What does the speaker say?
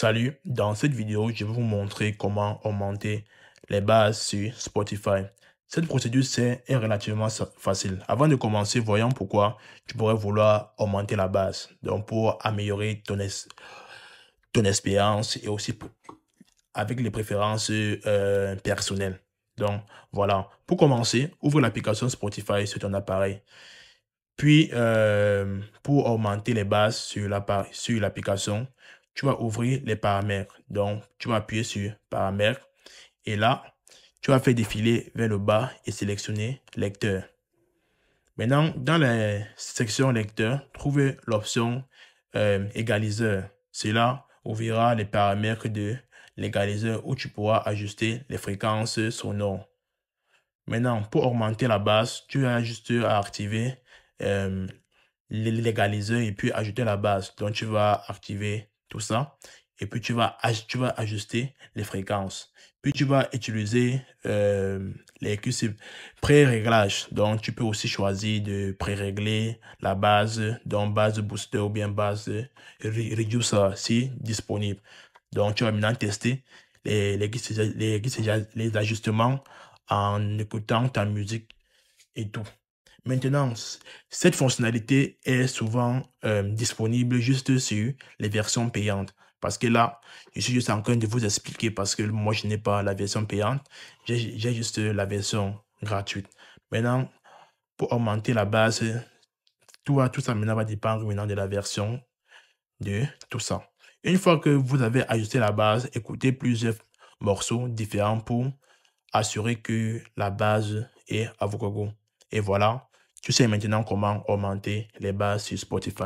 Salut, dans cette vidéo, je vais vous montrer comment augmenter les bases sur Spotify. Cette procédure, est relativement facile. Avant de commencer, voyons pourquoi tu pourrais vouloir augmenter la base. Donc, pour améliorer ton, expérience et aussi avec les préférences euh, personnelles. Donc, voilà. Pour commencer, ouvre l'application Spotify sur ton appareil. Puis, euh, pour augmenter les bases sur l'application, tu vas ouvrir les paramètres. Donc, tu vas appuyer sur paramètres et là, tu vas faire défiler vers le bas et sélectionner lecteur. Maintenant, dans la section lecteur, trouver l'option euh, égaliseur. Cela ouvrira les paramètres de l'égaliseur où tu pourras ajuster les fréquences sonores. Maintenant, pour augmenter la base tu as juste à activer euh, l'égaliseur et puis ajouter la base Donc, tu vas activer tout ça. Et puis tu vas, tu vas ajuster les fréquences. Puis tu vas utiliser euh, les pré réglages Donc tu peux aussi choisir de pré-régler la base, donc base booster ou bien base reducer si disponible. Donc tu vas maintenant tester les, les, les, les ajustements en écoutant ta musique et tout. Maintenant Cette fonctionnalité est souvent euh, disponible juste sur les versions payantes. Parce que là, je suis juste en train de vous expliquer parce que moi, je n'ai pas la version payante. J'ai juste la version gratuite. Maintenant, pour augmenter la base, tout, tout ça maintenant va dépendre maintenant de la version de tout ça. Une fois que vous avez ajusté la base, écoutez plusieurs morceaux différents pour assurer que la base est à vos goûts. Et voilà, tu sais maintenant comment augmenter les bases sur Spotify.